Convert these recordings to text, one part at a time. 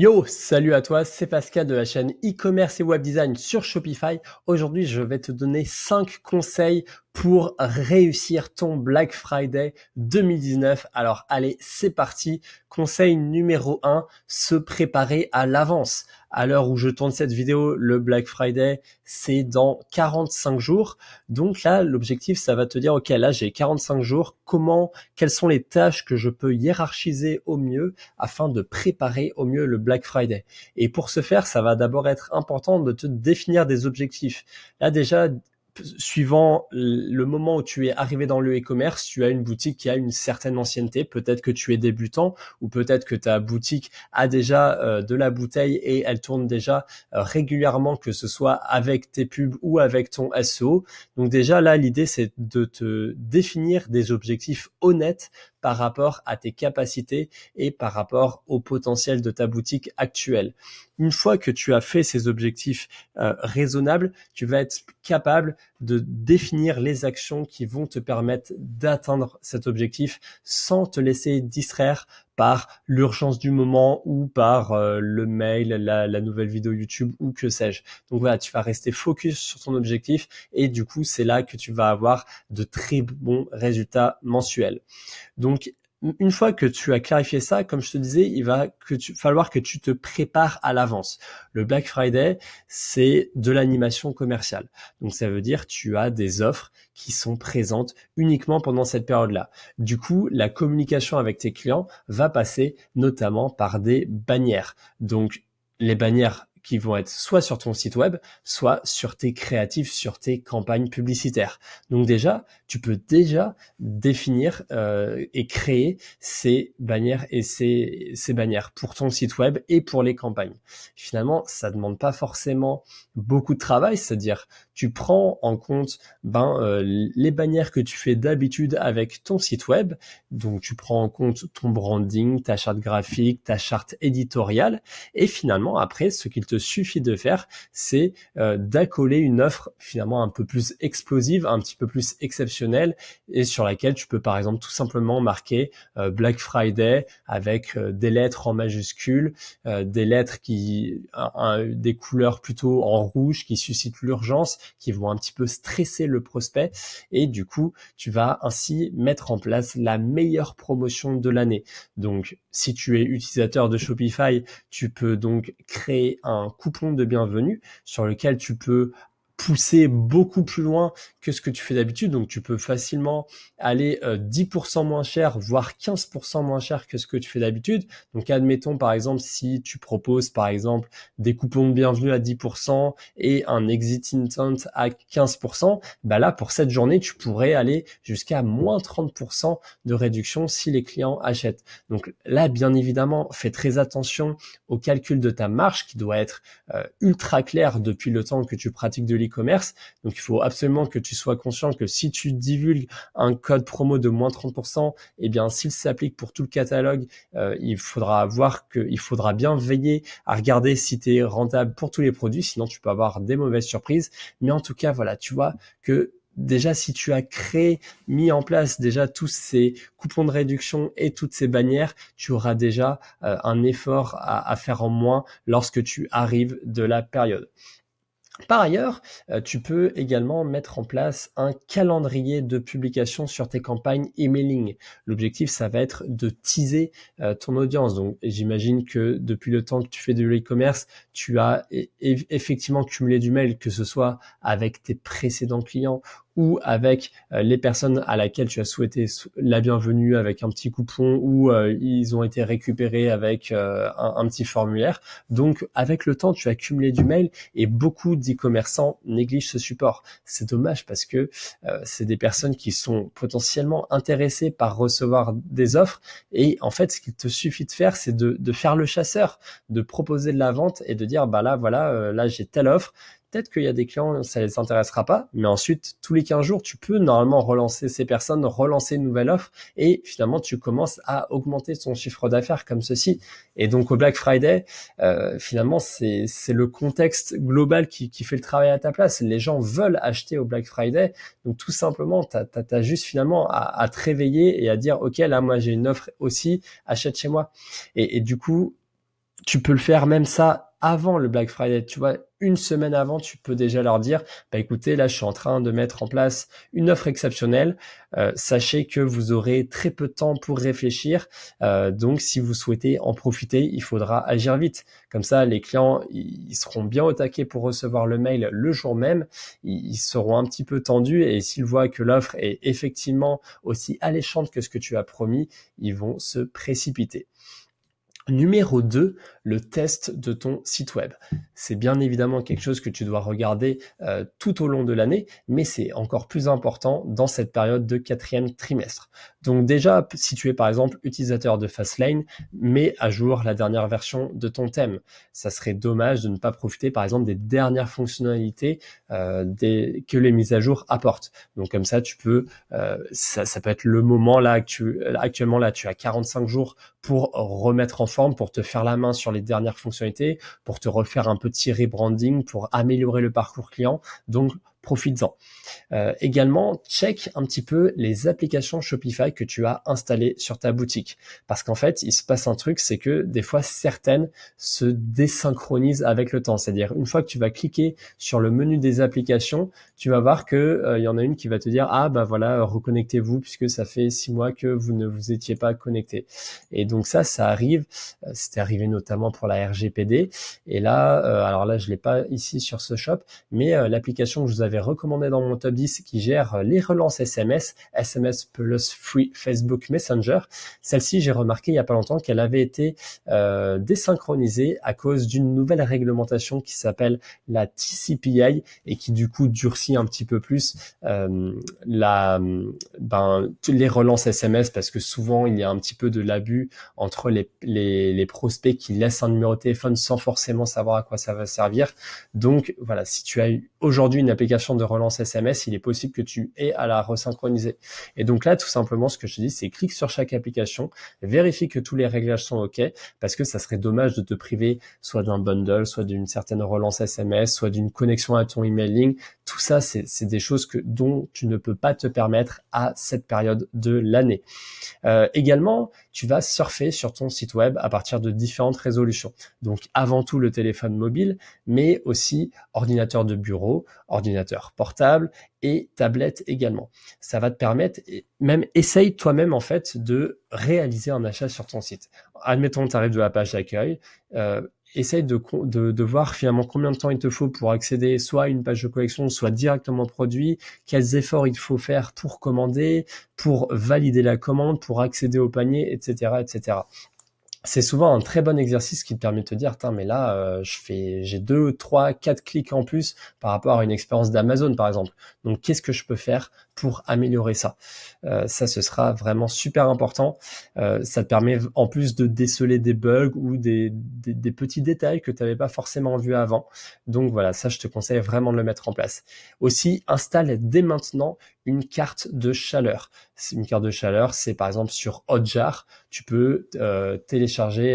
Yo, salut à toi, c'est Pascal de la chaîne e-commerce et web design sur Shopify. Aujourd'hui, je vais te donner 5 conseils pour réussir ton Black Friday 2019. Alors allez, c'est parti. Conseil numéro 1, se préparer à l'avance. À l'heure où je tourne cette vidéo, le Black Friday, c'est dans 45 jours. Donc là, l'objectif, ça va te dire, OK, là, j'ai 45 jours. Comment, quelles sont les tâches que je peux hiérarchiser au mieux afin de préparer au mieux le Black Friday? Et pour ce faire, ça va d'abord être important de te définir des objectifs. Là, déjà, suivant le moment où tu es arrivé dans le e-commerce, tu as une boutique qui a une certaine ancienneté. Peut-être que tu es débutant ou peut-être que ta boutique a déjà euh, de la bouteille et elle tourne déjà euh, régulièrement, que ce soit avec tes pubs ou avec ton SEO. Donc déjà là, l'idée, c'est de te définir des objectifs honnêtes par rapport à tes capacités et par rapport au potentiel de ta boutique actuelle. Une fois que tu as fait ces objectifs euh, raisonnables, tu vas être capable de définir les actions qui vont te permettre d'atteindre cet objectif sans te laisser distraire par l'urgence du moment ou par euh, le mail, la, la, nouvelle vidéo YouTube ou que sais-je. Donc voilà, tu vas rester focus sur ton objectif et du coup, c'est là que tu vas avoir de très bons résultats mensuels. Donc une fois que tu as clarifié ça, comme je te disais, il va que tu, falloir que tu te prépares à l'avance. Le Black Friday, c'est de l'animation commerciale. Donc ça veut dire tu as des offres qui sont présentes uniquement pendant cette période-là. Du coup, la communication avec tes clients va passer notamment par des bannières. Donc les bannières qui vont être soit sur ton site web, soit sur tes créatifs, sur tes campagnes publicitaires. Donc déjà, tu peux déjà définir euh, et créer ces bannières et ces, ces bannières pour ton site web et pour les campagnes. Finalement, ça demande pas forcément beaucoup de travail, c'est-à-dire tu prends en compte ben, euh, les bannières que tu fais d'habitude avec ton site web, donc tu prends en compte ton branding, ta charte graphique, ta charte éditoriale, et finalement après ce qu'il te suffit de faire, c'est euh, d'accoler une offre finalement un peu plus explosive, un petit peu plus exceptionnelle et sur laquelle tu peux par exemple tout simplement marquer euh, Black Friday avec euh, des lettres en majuscules, des lettres qui des couleurs plutôt en rouge qui suscitent l'urgence, qui vont un petit peu stresser le prospect et du coup, tu vas ainsi mettre en place la meilleure promotion de l'année. Donc si tu es utilisateur de Shopify, tu peux donc créer un coupon de bienvenue sur lequel tu peux pousser beaucoup plus loin que ce que tu fais d'habitude. Donc tu peux facilement aller 10% euh, moins cher, voire 15% moins cher que ce que tu fais d'habitude. Donc admettons par exemple si tu proposes par exemple des coupons de bienvenue à 10% et un exit intent à 15%, bah là pour cette journée tu pourrais aller jusqu'à moins 30% de réduction si les clients achètent. Donc là bien évidemment fais très attention au calcul de ta marge qui doit être euh, ultra clair depuis le temps que tu pratiques de commerce Donc il faut absolument que tu sois conscient que si tu divulgues un code promo de moins 30%, eh bien s'il s'applique pour tout le catalogue, euh, il faudra voir que faudra bien veiller à regarder si tu es rentable pour tous les produits, sinon tu peux avoir des mauvaises surprises. Mais en tout cas, voilà, tu vois que déjà si tu as créé, mis en place déjà tous ces coupons de réduction et toutes ces bannières, tu auras déjà euh, un effort à, à, faire en moins lorsque tu arrives de la période. Par ailleurs, euh, tu peux également mettre en place un calendrier de publication sur tes campagnes emailing. L'objectif, ça va être de teaser euh, ton audience. Donc, j'imagine que depuis le temps que tu fais de l'e-commerce, tu as effectivement cumulé du mail, que ce soit avec tes précédents clients ou avec euh, les personnes à laquelle tu as souhaité la bienvenue avec un petit coupon ou euh, ils ont été récupérés avec euh, un, petit formulaire. Donc avec le temps, tu as cumulé du mail et beaucoup d'e-commerçants négligent ce support. C'est dommage parce que c'est des personnes qui sont potentiellement intéressées par recevoir des offres et en fait, ce qu'il te suffit de faire, c'est de, faire le chasseur, de proposer de la vente et de dire bah là voilà, là j'ai telle offre, peut-être qu'il y a des clients, ça les intéressera pas, mais ensuite, tous les 15 jours, tu peux normalement relancer ces personnes, relancer une nouvelle offre, et finalement, tu commences à augmenter ton chiffre d'affaires comme ceci. Et donc, au Black Friday, euh, finalement, c'est le contexte global qui, qui, fait le travail à ta place. Les gens veulent acheter au Black Friday, donc tout simplement, tu as, juste finalement à, à, te réveiller et à dire, OK, là, moi, j'ai une offre aussi, achète chez moi. Et, et du coup, tu peux le faire même ça avant le Black Friday. Tu vois, une semaine avant, tu peux déjà leur dire, bah écoutez, là, je suis en train de mettre en place une offre exceptionnelle. Euh, sachez que vous aurez très peu de temps pour réfléchir. Euh, donc, si vous souhaitez en profiter, il faudra agir vite. Comme ça, les clients, ils seront bien au taquet pour recevoir le mail le jour même. Ils seront un petit peu tendus et s'ils voient que l'offre est effectivement aussi alléchante que ce que tu as promis, ils vont se précipiter. Numéro 2, le test de ton site web. C'est bien évidemment quelque chose que tu dois regarder euh, tout au long de l'année, mais c'est encore plus important dans cette période de quatrième trimestre. Donc déjà, si tu es par exemple utilisateur de Fastlane, mets à jour la dernière version de ton thème. Ça serait dommage de ne pas profiter par exemple des dernières fonctionnalités euh, des, que les mises à jour apportent. Donc comme ça, tu peux, euh, ça, peut être le moment là, actuellement là, tu as 45 jours pour remettre en forme, pour te faire la main sur les dernières fonctionnalités, pour te refaire un petit rebranding, pour améliorer le parcours client. Donc, profites-en. Euh, également, check un petit peu les applications Shopify que tu as installées sur ta boutique. Parce qu'en fait, il se passe un truc, c'est que des fois, certaines se désynchronisent avec le temps. C'est-à-dire, une fois que tu vas cliquer sur le menu des applications, tu vas voir que euh, y en a une qui va te dire, ah, bah voilà, reconnectez-vous puisque ça fait six mois que vous ne vous étiez pas connecté. Et donc ça, ça arrive. Euh, c'était arrivé notamment pour la RGPD. Et là, alors là, je ne l'ai pas ici sur ce shop, mais l'application que je vous avais recommandé dans mon top 10 qui gère les relances SMS, SMS plus Free Facebook Messenger. Celle-ci, j'ai remarqué il n'y a pas longtemps qu'elle avait été euh, désynchronisée à cause d'une nouvelle réglementation qui s'appelle la TCPI et qui du coup durcit un petit peu plus euh, ben, les relances SMS parce que souvent il y a un petit peu de l'abus entre les, les prospects qui laissent un numéro de téléphone sans forcément savoir à quoi ça va servir. Donc voilà, si tu as aujourd'hui une application de relance SMS, il est possible que tu aies à la resynchroniser. Et donc là, tout simplement, ce que je te dis, c'est clique sur chaque application, vérifie que tous les réglages sont OK, parce que ça serait dommage de te priver soit d'un bundle, soit d'une certaine relance SMS, soit d'une connexion à ton emailing. Tout ça, c'est des choses que, dont tu ne peux pas te permettre à cette période de l'année. Euh, également, tu vas surfer sur ton site web à partir de différentes résolutions. Donc avant tout le téléphone mobile, mais aussi ordinateur de bureau, ordinateur portable et tablette également. Ça va te permettre, même essaye toi-même en fait de réaliser un achat sur ton site. Admettons que tu arrives de la page d'accueil, euh, essaye de, de, voir finalement combien de temps il te faut pour accéder soit à une page de collection, soit directement au produit, quels efforts il faut faire pour commander, pour valider la commande, pour accéder au panier, etc. etc c'est souvent un très bon exercice qui te permet de te dire, mais là, euh, je fais, j'ai deux, trois, quatre clics en plus par rapport à une expérience d'Amazon, par exemple. Donc, qu'est-ce que je peux faire pour améliorer ça. Euh, ça, ce sera vraiment super important. Euh, ça te permet en plus de déceler des bugs ou des, des, petits détails que tu n'avais pas forcément vu avant. Donc voilà, ça, je te conseille vraiment de le mettre en place. Aussi, installe dès maintenant une carte de chaleur. Une carte de chaleur, c'est par exemple sur Hotjar, tu peux euh, télécharger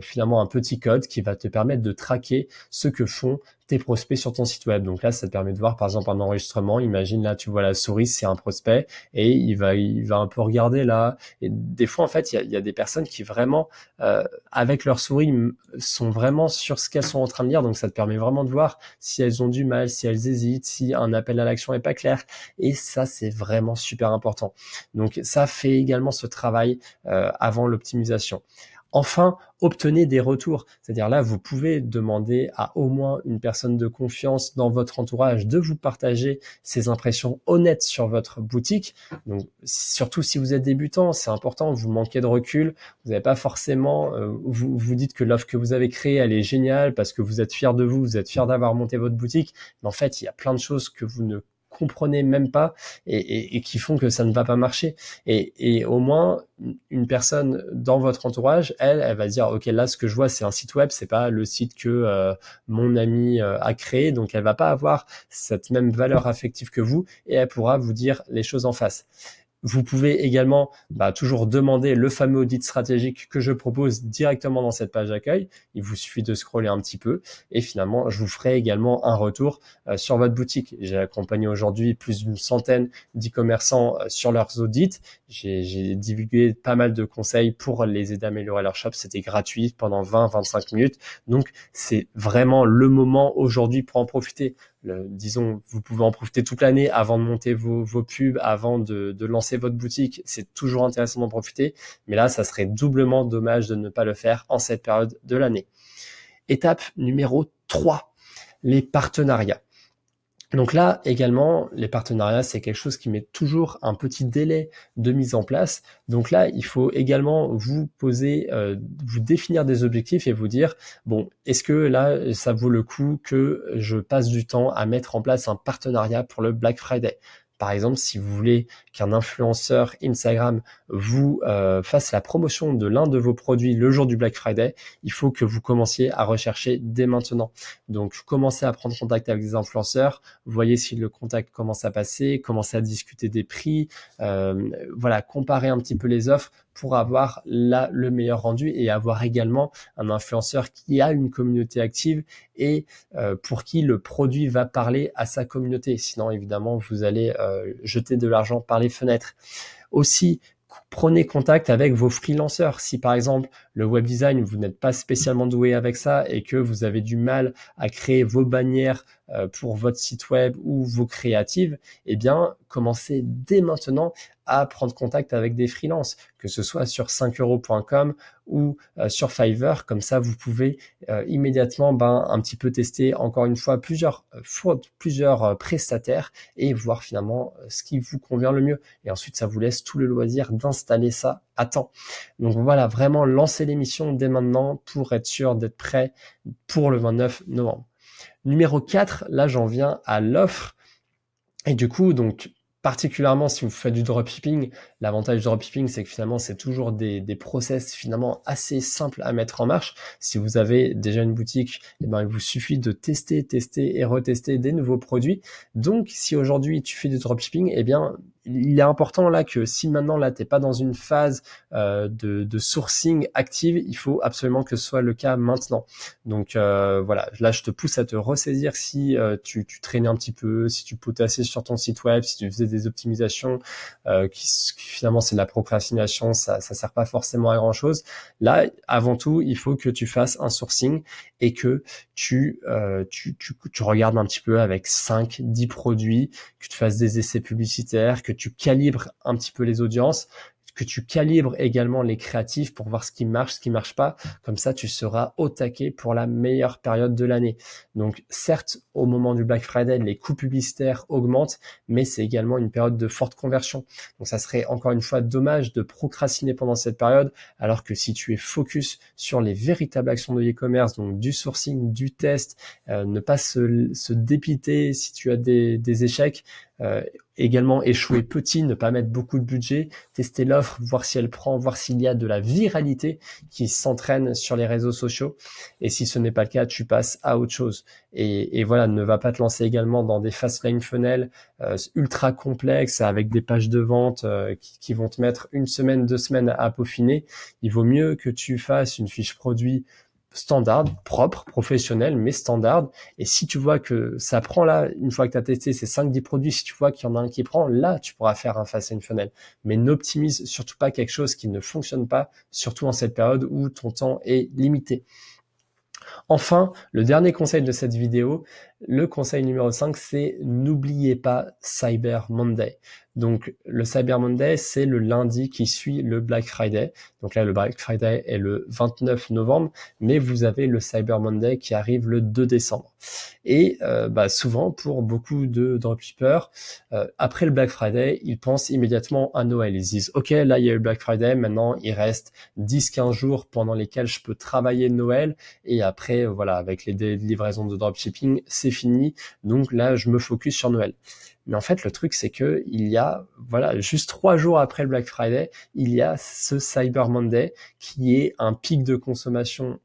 finalement un petit code qui va te permettre de traquer ce que font prospects sur ton site web. Donc là, ça te permet de voir, par exemple, un enregistrement. Imagine là, tu vois la souris, c'est un prospect et il va, il va un peu regarder là. Et des fois, en fait, il y a, des personnes qui vraiment, euh, avec leur souris, sont vraiment sur ce qu'elles sont en train de lire. Donc ça te permet vraiment de voir si elles ont du mal, si elles hésitent, si un appel à l'action est pas clair. Et ça, c'est vraiment super important. Donc ça fait également ce travail euh, avant l'optimisation enfin obtenez des retours. C'est-à-dire là, vous pouvez demander à au moins une personne de confiance dans votre entourage de vous partager ses impressions honnêtes sur votre boutique. Donc surtout si vous êtes débutant, c'est important, vous manquez de recul, vous n'avez pas forcément, euh, vous vous dites que l'offre que vous avez créée, elle est géniale parce que vous êtes fier de vous, vous êtes fier d'avoir monté votre boutique, mais en fait, il y a plein de choses que vous ne comprenez même pas et, qui font que ça ne va pas marcher. Et, au moins, une personne dans votre entourage, elle, elle va dire, OK, là, ce que je vois, c'est un site web, c'est pas le site que euh, mon ami euh, a créé. Donc, elle va pas avoir cette même valeur affective que vous et elle pourra vous dire les choses en face. Vous pouvez également bah, toujours demander le fameux audit stratégique que je propose directement dans cette page d'accueil. Il vous suffit de scroller un petit peu et finalement, je vous ferai également un retour euh, sur votre boutique. J'ai accompagné aujourd'hui plus d'une centaine d'e-commerçants euh, sur leurs audits. J'ai divulgué pas mal de conseils pour les aider à améliorer leur shop. C'était gratuit pendant 20-25 minutes. Donc, c'est vraiment le moment aujourd'hui pour en profiter disons, vous pouvez en profiter toute l'année avant de monter vos, pubs, avant de, de, lancer votre boutique. C'est toujours intéressant d'en profiter, mais là, ça serait doublement dommage de ne pas le faire en cette période de l'année. Étape numéro 3, les partenariats. Donc là également, les partenariats, c'est quelque chose qui met toujours un petit délai de mise en place. Donc là, il faut également vous poser, euh, vous définir des objectifs et vous dire, bon, est-ce que là, ça vaut le coup que je passe du temps à mettre en place un partenariat pour le Black Friday par exemple, si vous voulez qu'un influenceur Instagram vous euh, fasse la promotion de l'un de vos produits le jour du Black Friday, il faut que vous commenciez à rechercher dès maintenant. Donc, commencez à prendre contact avec des influenceurs, voyez si le contact commence à passer, commencez à discuter des prix, euh, voilà, comparez un petit peu les offres pour avoir là le meilleur rendu et avoir également un influenceur qui a une communauté active et euh, pour qui le produit va parler à sa communauté. Sinon, évidemment, vous allez euh, jeter de l'argent par les fenêtres. Aussi, prenez contact avec vos freelanceurs. Si par exemple le web design, vous n'êtes pas spécialement doué avec ça et que vous avez du mal à créer vos bannières, euh, pour votre site web ou vos créatives, eh bien, commencez dès maintenant à prendre contact avec des freelances, que ce soit sur 5euros.com ou euh, sur Fiverr. Comme ça, vous pouvez euh, immédiatement ben, un petit peu tester encore une fois plusieurs, plusieurs prestataires et voir finalement ce qui vous convient le mieux. Et ensuite, ça vous laisse tout le loisir d'installer ça à temps. Donc voilà, vraiment lancer l'émission dès maintenant pour être sûr d'être prêt pour le 29 novembre. Numéro 4, là j'en viens à l'offre. Et du coup, donc particulièrement si vous faites du dropshipping, l'avantage du dropshipping, c'est que finalement, c'est toujours des, des, process finalement assez simples à mettre en marche. Si vous avez déjà une boutique, eh ben, il vous suffit de tester, tester et retester des nouveaux produits. Donc, si aujourd'hui tu fais du dropshipping, eh bien, il est important là que si maintenant là t'es pas dans une phase euh, de, de, sourcing active, il faut absolument que ce soit le cas maintenant. Donc euh, voilà, là je te pousse à te ressaisir si euh, tu, tu traînais un petit peu, si tu potassais sur ton site web, si tu faisais des optimisations, euh, qui, qui, finalement c'est de la procrastination, ça ça sert pas forcément à grand chose. Là avant tout il faut que tu fasses un sourcing et que tu euh, tu, tu, tu regardes un petit peu avec 5 10 produits, que tu fasses des essais publicitaires, que que tu calibres un petit peu les audiences, que tu calibres également les créatifs pour voir ce qui marche, ce qui marche pas. Comme ça, tu seras au taquet pour la meilleure période de l'année. Donc, certes, au moment du Black Friday, les coûts publicitaires augmentent, mais c'est également une période de forte conversion. Donc, ça serait encore une fois dommage de procrastiner pendant cette période, alors que si tu es focus sur les véritables actions de e-commerce, donc du sourcing, du test, euh, ne pas se, dépiter si tu as des, des échecs, euh, également échouer petit, ne pas mettre beaucoup de budget, tester l'offre, voir si elle prend, voir s'il y a de la viralité qui s'entraîne sur les réseaux sociaux. Et si ce n'est pas le cas, tu passes à autre chose. Et, voilà, ne va pas te lancer également dans des fast line funnels euh, ultra complexes avec des pages de vente euh, qui, vont te mettre une semaine, deux semaines à peaufiner. Il vaut mieux que tu fasses une fiche produit standard, propre, professionnel, mais standard. Et si tu vois que ça prend là, une fois que tu as testé ces 5-10 produits, si tu vois qu'il y en a un qui prend, là, tu pourras faire un face à une fenêtre. Mais n'optimise surtout pas quelque chose qui ne fonctionne pas, surtout en cette période où ton temps est limité. Enfin, le dernier conseil de cette vidéo, le conseil numéro 5, c'est n'oubliez pas Cyber Monday. Donc le Cyber Monday, c'est le lundi qui suit le Black Friday. Donc là, le Black Friday est le 29 novembre, mais vous avez le Cyber Monday qui arrive le 2 décembre. Et euh, bah, souvent, pour beaucoup de dropshippers, euh, après le Black Friday, ils pensent immédiatement à Noël. Ils disent, OK, là, il y a eu le Black Friday, maintenant, il reste 10-15 jours pendant lesquels je peux travailler Noël. Et après, voilà, avec les livraison de dropshipping, c'est fini, donc là je me focus sur Noël. Mais en fait, le truc, c'est que il y a, voilà, juste trois jours après le Black Friday, il y a ce Cyber Monday qui est un pic de consommation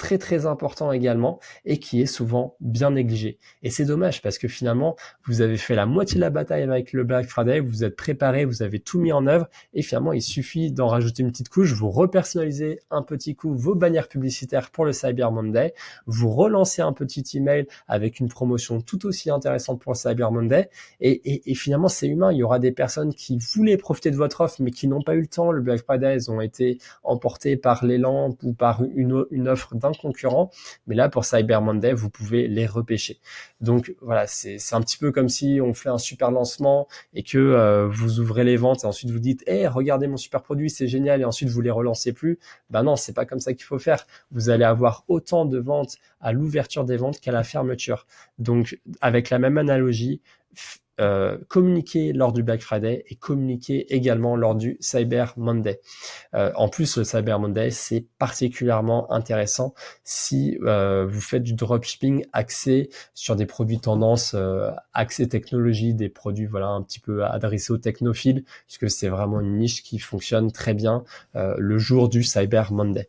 très très important également et qui est souvent bien négligé. Et c'est dommage parce que finalement, vous avez fait la moitié de la bataille avec le Black Friday, vous vous êtes préparé, vous avez tout mis en œuvre et finalement, il suffit d'en rajouter une petite couche, vous repersonnalisez un petit coup vos bannières publicitaires pour le Cyber Monday, vous relancez un petit email avec une promotion tout aussi intéressante pour le Cyber Monday et, finalement, c'est humain. Il y aura des personnes qui voulaient profiter de votre offre mais qui n'ont pas eu le temps. Le Black Friday, elles ont été emportés par l'élan ou par une, une offre d'un concurrents. Mais là, pour Cyber Monday, vous pouvez les repêcher. Donc voilà, c'est un petit peu comme si on fait un super lancement et que euh, vous ouvrez les ventes et ensuite vous dites, hé, regardez mon super produit, c'est génial, et ensuite vous les relancez plus. Ben non, c'est pas comme ça qu'il faut faire. Vous allez avoir autant de ventes à l'ouverture des ventes qu'à la fermeture. Donc avec la même analogie, euh, communiquer lors du Black Friday et communiquer également lors du Cyber Monday. Euh, en plus, le Cyber Monday, c'est particulièrement intéressant si euh, vous faites du dropshipping axé sur des produits tendance, axé technologie, des produits voilà un petit peu adressés aux technophiles, puisque c'est vraiment une niche qui fonctionne très bien le jour du Cyber Monday.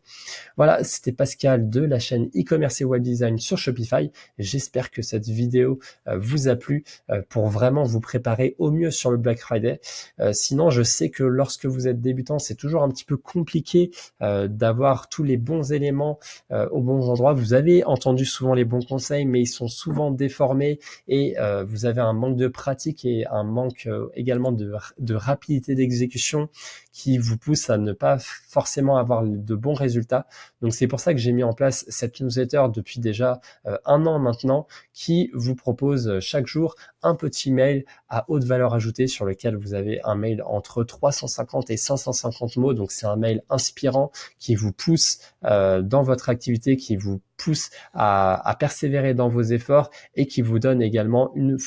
Voilà, c'était Pascal de la chaîne e-commerce et web design sur Shopify. J'espère que cette vidéo vous a plu pour vraiment vous préparer au mieux sur le Black Friday. Euh, sinon, je sais que lorsque vous êtes débutant, c'est toujours un petit peu compliqué euh, d'avoir tous les bons éléments euh, au bon endroit, Vous avez entendu souvent les bons conseils, mais ils sont souvent déformés et vous avez un manque de pratique et un manque également de rapidité d'exécution qui vous pousse à ne pas forcément avoir de bons résultats. Donc c'est pour ça que j'ai mis en place cette newsletter depuis déjà un an maintenant qui vous propose chaque jour un petit mail à haute valeur ajoutée sur lequel vous avez un mail entre 350 et 550 mots. Donc c'est un mail inspirant qui vous pousse euh, dans votre activité, qui vous pousse à, persévérer dans vos efforts et qui vous donne également une,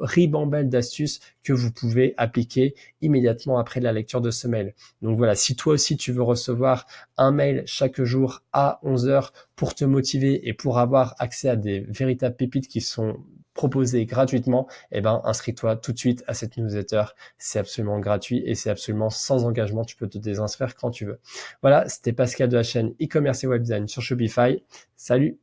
ribambelle d'astuces que vous pouvez appliquer immédiatement après la lecture de ce mail. Donc voilà, si toi aussi tu veux recevoir un mail chaque jour à 11 h pour te motiver et pour avoir accès à des véritables pépites qui sont proposé gratuitement, eh ben, inscris-toi tout de suite à cette newsletter. C'est absolument gratuit et c'est absolument sans engagement. Tu peux te désinscrire quand tu veux. Voilà, c'était Pascal de la chaîne e-commerce et web design sur Shopify. Salut!